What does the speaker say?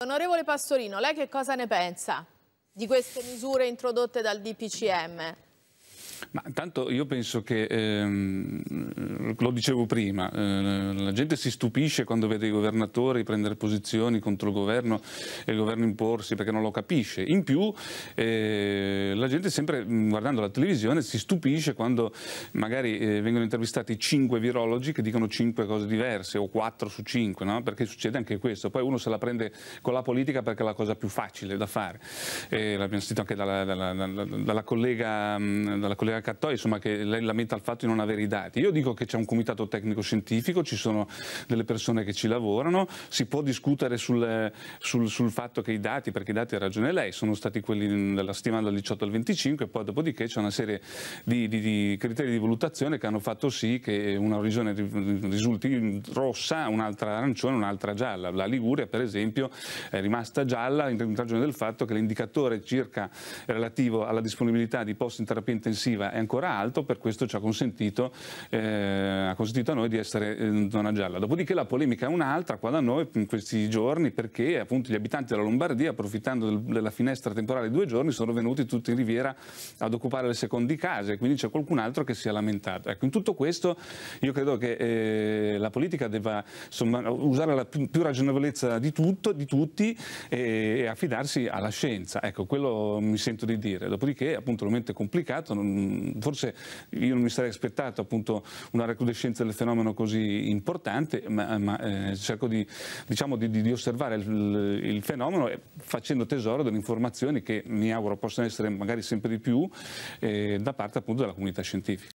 Onorevole Pastorino, lei che cosa ne pensa di queste misure introdotte dal DPCM? Ma tanto io penso che, ehm, lo dicevo prima, eh, la gente si stupisce quando vede i governatori prendere posizioni contro il governo e il governo imporsi perché non lo capisce. In più eh, la gente sempre mm, guardando la televisione si stupisce quando magari eh, vengono intervistati cinque virologi che dicono cinque cose diverse o quattro su cinque, no? perché succede anche questo. Poi uno se la prende con la politica perché è la cosa più facile da fare. Eh, l'abbiamo sentito anche dalla, dalla, dalla, dalla collega, mm, collega collega Cattoi insomma, che lamenta il fatto di non avere i dati. Io dico che c'è un comitato tecnico scientifico, ci sono delle persone che ci lavorano, si può discutere sul, sul, sul fatto che i dati, perché i dati ha ragione lei, sono stati quelli della settimana dal 18 al 25 e poi dopodiché c'è una serie di, di, di criteri di valutazione che hanno fatto sì che una regione risulti rossa, un'altra arancione, un'altra gialla. La Liguria per esempio è rimasta gialla in ragione del fatto che l'indicatore circa relativo alla disponibilità di posti in terapia intensiva IVA è ancora alto, per questo ci ha consentito, eh, ha consentito a noi di essere in zona gialla. Dopodiché la polemica è un'altra qua da noi in questi giorni perché appunto gli abitanti della Lombardia, approfittando del, della finestra temporale di due giorni, sono venuti tutti in riviera ad occupare le secondi case, quindi c'è qualcun altro che si è lamentato. Ecco, in tutto questo io credo che eh, la politica debba insomma, usare la più, più ragionevolezza di, tutto, di tutti e, e, affidarsi alla scienza. Ecco, quello mi sento di dire. Dopodiché appunto l'argomento è complicato, non, Mm, forse io non mi sarei aspettato appunto una recrudescenza del fenomeno così importante, ma, ma eh, cerco di, diciamo, di, di osservare il, il, fenomeno eh, facendo tesoro delle informazioni che mi auguro possano essere magari sempre di più eh, da parte appunto della comunità scientifica.